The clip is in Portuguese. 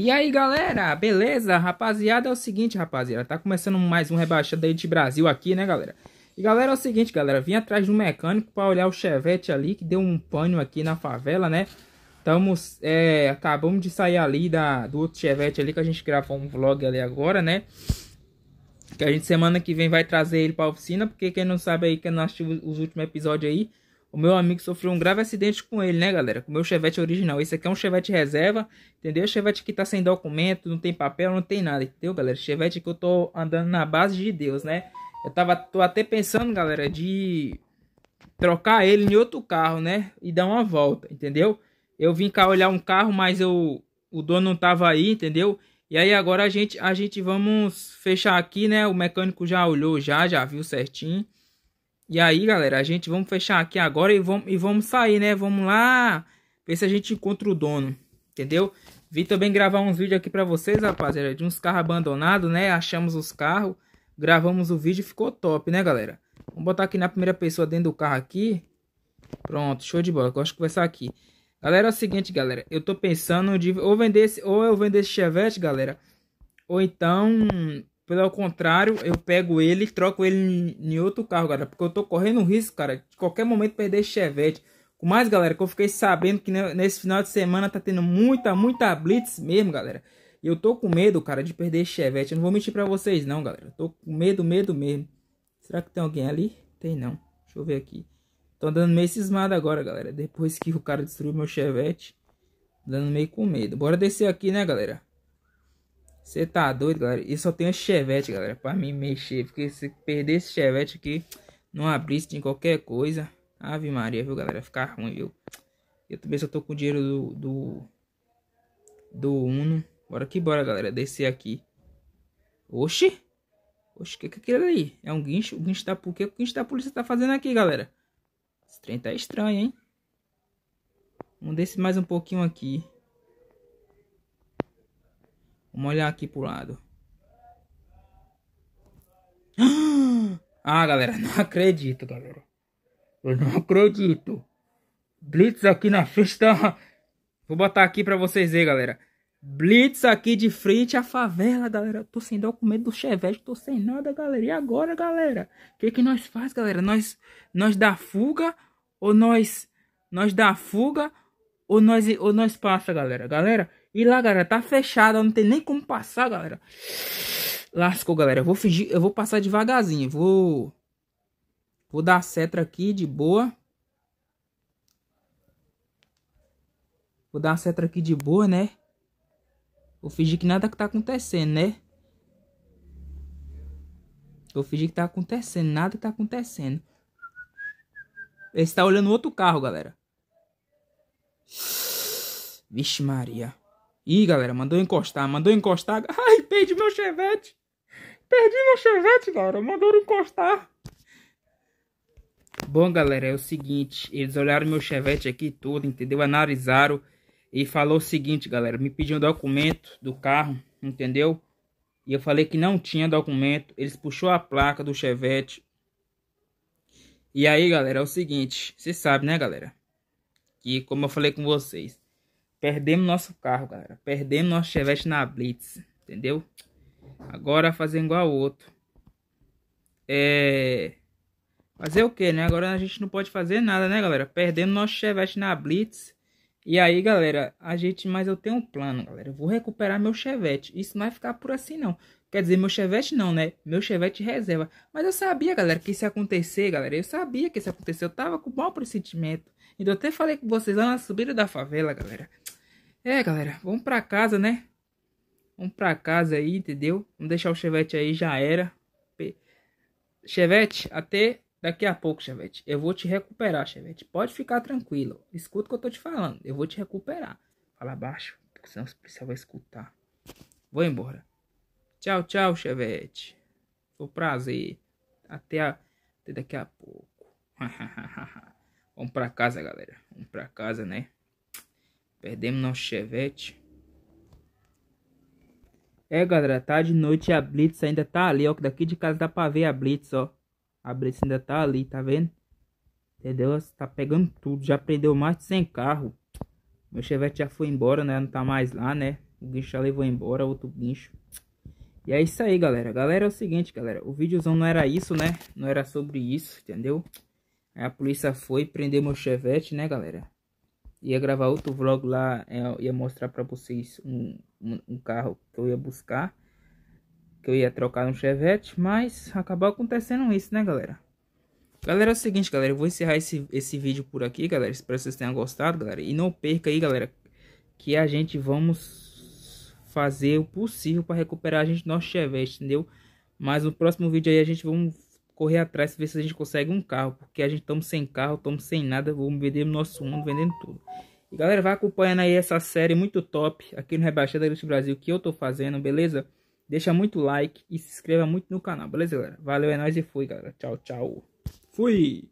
E aí, galera, beleza? Rapaziada, é o seguinte, rapaziada, tá começando mais um rebaixado aí de Brasil aqui, né, galera? E galera, é o seguinte, galera, vim atrás de um mecânico para olhar o Chevette ali, que deu um pano aqui na favela, né? Estamos, é, acabamos de sair ali da, do outro Chevette ali, que a gente gravou um vlog ali agora, né? Que a gente semana que vem vai trazer ele pra oficina, porque quem não sabe aí, quem não assistiu os últimos episódios aí, o meu amigo sofreu um grave acidente com ele, né, galera? Com o meu Chevette original. Esse aqui é um Chevette reserva, entendeu? Chevette que tá sem documento, não tem papel, não tem nada, entendeu, galera? Chevette que eu tô andando na base de Deus, né? Eu tava tô até pensando, galera, de trocar ele em outro carro, né? E dar uma volta, entendeu? Eu vim cá olhar um carro, mas eu o dono não tava aí, entendeu? E aí agora a gente a gente vamos fechar aqui, né? O mecânico já olhou já, já viu certinho. E aí, galera, a gente vamos fechar aqui agora e vamos, e vamos sair, né? Vamos lá ver se a gente encontra o dono, entendeu? Vi também gravar uns vídeos aqui pra vocês, rapaziada, de uns carros abandonados, né? Achamos os carros, gravamos o vídeo ficou top, né, galera? Vamos botar aqui na primeira pessoa dentro do carro aqui. Pronto, show de bola, gosto de conversar aqui. Galera, é o seguinte, galera, eu tô pensando de ou vender esse, ou eu vender esse Chevette, galera, ou então pelo contrário, eu pego ele troco ele em outro carro, galera. Porque eu tô correndo um risco, cara, de qualquer momento perder Chevette. Com mais, galera, que eu fiquei sabendo que nesse final de semana tá tendo muita, muita blitz mesmo, galera. E eu tô com medo, cara, de perder Chevette. Eu não vou mentir pra vocês, não, galera. Eu tô com medo, medo mesmo. Será que tem alguém ali? Tem não. Deixa eu ver aqui. Tô andando meio cismado agora, galera. Depois que o cara destruiu meu Chevette. Dando meio com medo. Bora descer aqui, né, galera? Você tá doido, galera? E só tem um chevette, galera, pra me mexer. Porque se perder esse chevette aqui, não abrisse em qualquer coisa. Ave Maria, viu, galera? Ficar ruim, viu? Eu também só tô com o dinheiro do, do... Do Uno. Bora que bora, galera. Descer aqui. Oxi! Oxi, o que, é que é aquilo ali? É um guincho? O guincho Tá... por quê? o guincho da polícia tá fazendo aqui, galera? Esse trem tá estranho, hein? Vamos descer mais um pouquinho aqui. Vamos olhar aqui pro lado. Ah, galera, não acredito, galera. Eu não acredito. Blitz aqui na festa, tá- Vou botar aqui pra vocês verem, galera. Blitz aqui de frente à favela, galera. tô sem documento do Chevette, tô sem nada, galera. E agora, galera? O que que nós faz, galera? Nós, nós dá fuga ou nós... Nós dá fuga ou nós, ou nós passa, galera? Galera, e lá, galera, tá fechada, não tem nem como passar, galera. Lascou, galera. Eu vou fingir, eu vou passar devagarzinho. Vou vou dar a setra aqui de boa. Vou dar a setra aqui de boa, né? Vou fingir que nada que tá acontecendo, né? Vou fingir que tá acontecendo, nada que tá acontecendo. Ele está olhando outro carro, galera. Vixe Maria. Ih, galera, mandou encostar, mandou encostar. Ai, perdi meu chevette. Perdi meu chevette, galera. mandou encostar. Bom, galera, é o seguinte. Eles olharam meu chevette aqui todo, entendeu? Analisaram e falou o seguinte, galera. Me pediu um documento do carro, entendeu? E eu falei que não tinha documento. Eles puxou a placa do chevette. E aí, galera, é o seguinte. Você sabe, né, galera? Que, como eu falei com vocês Perdemos nosso carro, galera. Perdemos nosso Chevette na Blitz, entendeu? Agora fazendo igual o outro. É... Fazer o que, né? Agora a gente não pode fazer nada, né, galera? Perdemos nosso Chevette na Blitz. E aí, galera, a gente... Mas eu tenho um plano, galera. Eu vou recuperar meu Chevette. Isso não vai ficar por assim, não. Quer dizer, meu Chevette não, né? Meu Chevette reserva. Mas eu sabia, galera, que isso ia acontecer, galera. Eu sabia que isso ia acontecer. Eu tava com bom pressentimento. Então eu até falei com vocês lá na subida da favela, galera. É, galera, vamos pra casa, né? Vamos pra casa aí, entendeu? Vamos deixar o Chevette aí, já era. Chevette, até daqui a pouco, Chevette. Eu vou te recuperar, Chevette. Pode ficar tranquilo. Escuta o que eu tô te falando. Eu vou te recuperar. Fala baixo, porque senão você vai escutar. Vou embora. Tchau, tchau, Chevette. Foi um prazer. Até, a... até daqui a pouco. Vamos pra casa, galera. Vamos pra casa, né? Perdemos nosso chevette. É, galera, tá de noite a Blitz ainda tá ali, ó. Que daqui de casa dá pra ver a Blitz, ó. A Blitz ainda tá ali, tá vendo? Entendeu? tá pegando tudo. Já prendeu mais de 100 carros. Meu chevette já foi embora, né? Não tá mais lá, né? O guincho já levou embora, outro guincho. E é isso aí, galera. Galera, é o seguinte, galera. O vídeozão não era isso, né? Não era sobre isso, entendeu? Aí a polícia foi prender meu chevette, né, galera? ia gravar outro vlog lá, é, ia mostrar para vocês um, um, um, carro que eu ia buscar, que eu ia trocar um Chevette, mas acabou acontecendo isso, né, galera? Galera, é o seguinte, galera, eu vou encerrar esse, esse vídeo por aqui, galera, espero que vocês tenham gostado, galera, e não perca aí, galera, que a gente vamos fazer o possível para recuperar a gente nosso Chevette, entendeu? Mas no próximo vídeo aí a gente vamos correr atrás ver se a gente consegue um carro, porque a gente estamos sem carro, estamos sem nada, vamos vender nosso mundo, vendendo tudo. E galera, vai acompanhando aí essa série muito top aqui no Rebaixada do Brasil que eu tô fazendo, beleza? Deixa muito like e se inscreva muito no canal, beleza, galera? Valeu, é nóis e fui, galera. Tchau, tchau. Fui!